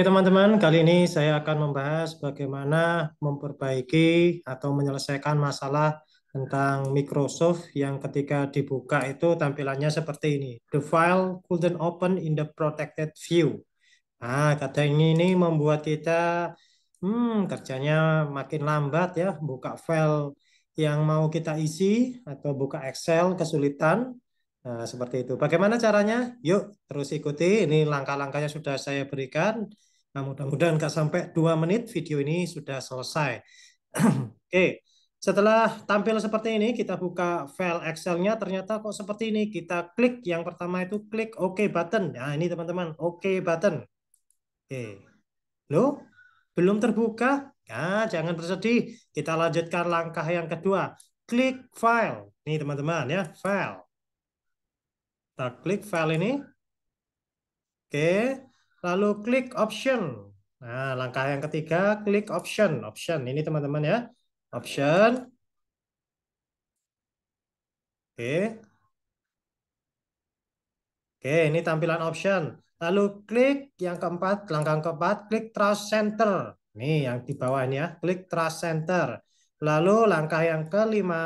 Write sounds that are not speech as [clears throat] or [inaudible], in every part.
Oke teman-teman, kali ini saya akan membahas bagaimana memperbaiki atau menyelesaikan masalah tentang Microsoft yang ketika dibuka itu tampilannya seperti ini. The file couldn't open in the protected view. Ah, kata ini ini membuat kita hmm, kerjanya makin lambat ya, buka file yang mau kita isi atau buka Excel kesulitan. Nah, seperti itu. Bagaimana caranya? Yuk, terus ikuti. Ini langkah-langkahnya sudah saya berikan. Nah, mudah-mudahan nggak sampai dua menit video ini sudah selesai. [clears throat] Oke, setelah tampil seperti ini, kita buka file Excel-nya. Ternyata kok seperti ini. Kita klik yang pertama itu klik OK button. Nah, ini teman-teman, OK button. Oke, lo belum terbuka? Nah, jangan bersedih. Kita lanjutkan langkah yang kedua. Klik file. Nih teman-teman ya, file. Kita klik file ini. Oke, Lalu klik option. Nah, langkah yang ketiga klik option. Option ini teman-teman ya. Option. Oke. Oke, ini tampilan option. Lalu klik yang keempat, langkah yang keempat klik trust center. Nih yang di bawah ini ya, klik trust center. Lalu langkah yang kelima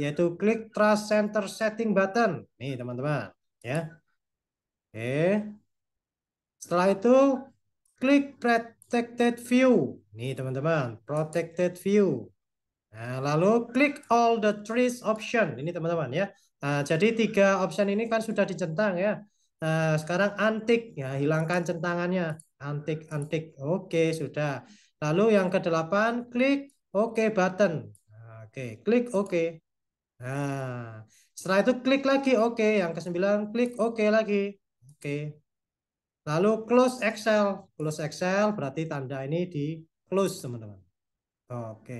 yaitu klik trust center setting button. Nih teman-teman, ya. Oke. Setelah itu klik protected view. Nih teman-teman, protected view. Nah, lalu klik all the trees option. Ini teman-teman ya. Nah, jadi tiga option ini kan sudah dicentang ya. Nah, sekarang antik ya, hilangkan centangannya. Antik, antik. Oke, sudah. Lalu yang kedelapan klik OK button. Nah, oke, klik OK. Nah, setelah itu klik lagi OK. Yang kesembilan klik OK lagi. Oke. Lalu close Excel. Close Excel berarti tanda ini di close teman-teman. Oke.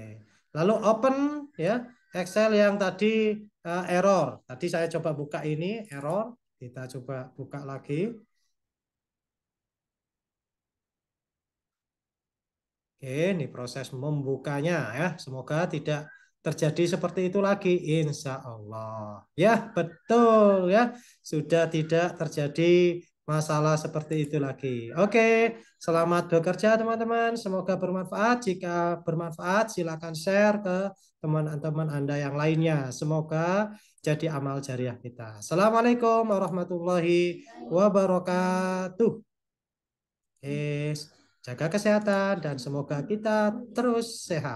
Lalu open ya. Excel yang tadi uh, error. Tadi saya coba buka ini error. Kita coba buka lagi. Oke, ini proses membukanya ya. Semoga tidak terjadi seperti itu lagi. Insya Allah. Ya, betul ya. Sudah tidak terjadi masalah seperti itu lagi. Oke, selamat bekerja teman-teman. Semoga bermanfaat. Jika bermanfaat, silakan share ke teman-teman Anda yang lainnya. Semoga jadi amal jariah kita. Assalamualaikum warahmatullahi wabarakatuh. jaga kesehatan dan semoga kita terus sehat.